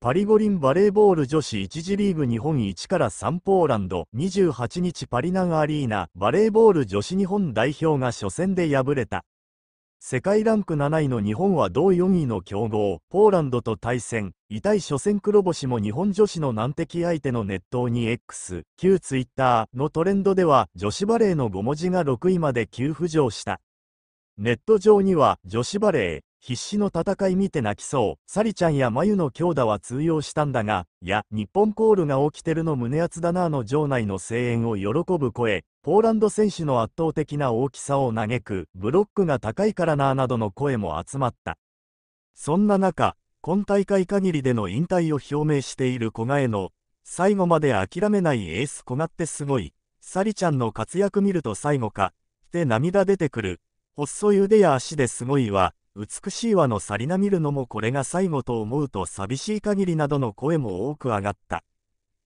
パリ五輪バレーボール女子1次リーグ日本1から3ポーランド28日パリナンアリーナバレーボール女子日本代表が初戦で敗れた。世界ランク7位の日本は同4位の強豪ポーランドと対戦痛い初戦黒星も日本女子の難敵相手の熱湯に X 旧 Twitter のトレンドでは女子バレーの5文字が6位まで急浮上した。ネット上には女子バレー必死の戦い見て泣きそう。サリちゃんやマユの強打は通用したんだが、いや、日本コールが起きてるの胸熱だなぁの場内の声援を喜ぶ声、ポーランド選手の圧倒的な大きさを嘆く、ブロックが高いからなぁなどの声も集まった。そんな中、今大会限りでの引退を表明している古賀への、最後まで諦めないエース古賀ってすごい、サリちゃんの活躍見ると最後か、って涙出てくる、細い腕や足ですごいわ。美しいわのサリナ見るのもこれが最後と思うと寂しい限りなどの声も多く上がった。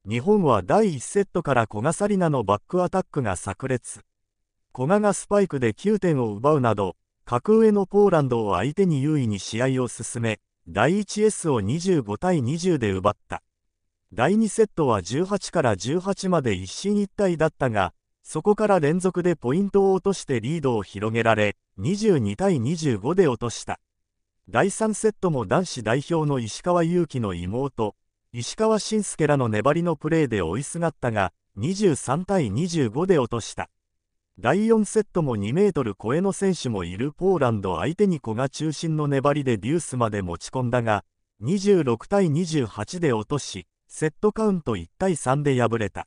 日本は第1セットから古賀紗理那のバックアタックが炸裂。古賀がスパイクで9点を奪うなど、格上のポーランドを相手に優位に試合を進め、第 1S を25対20で奪った。第2セットは18から18まで一進一退だったが、そこから連続でポイントを落としてリードを広げられ、22対25で落とした。第3セットも男子代表の石川祐希の妹、石川慎介らの粘りのプレーで追いすがったが、23対25で落とした。第4セットも2メートル超えの選手もいるポーランド相手に古賀中心の粘りでデュースまで持ち込んだが、26対28で落とし、セットカウント1対3で敗れた。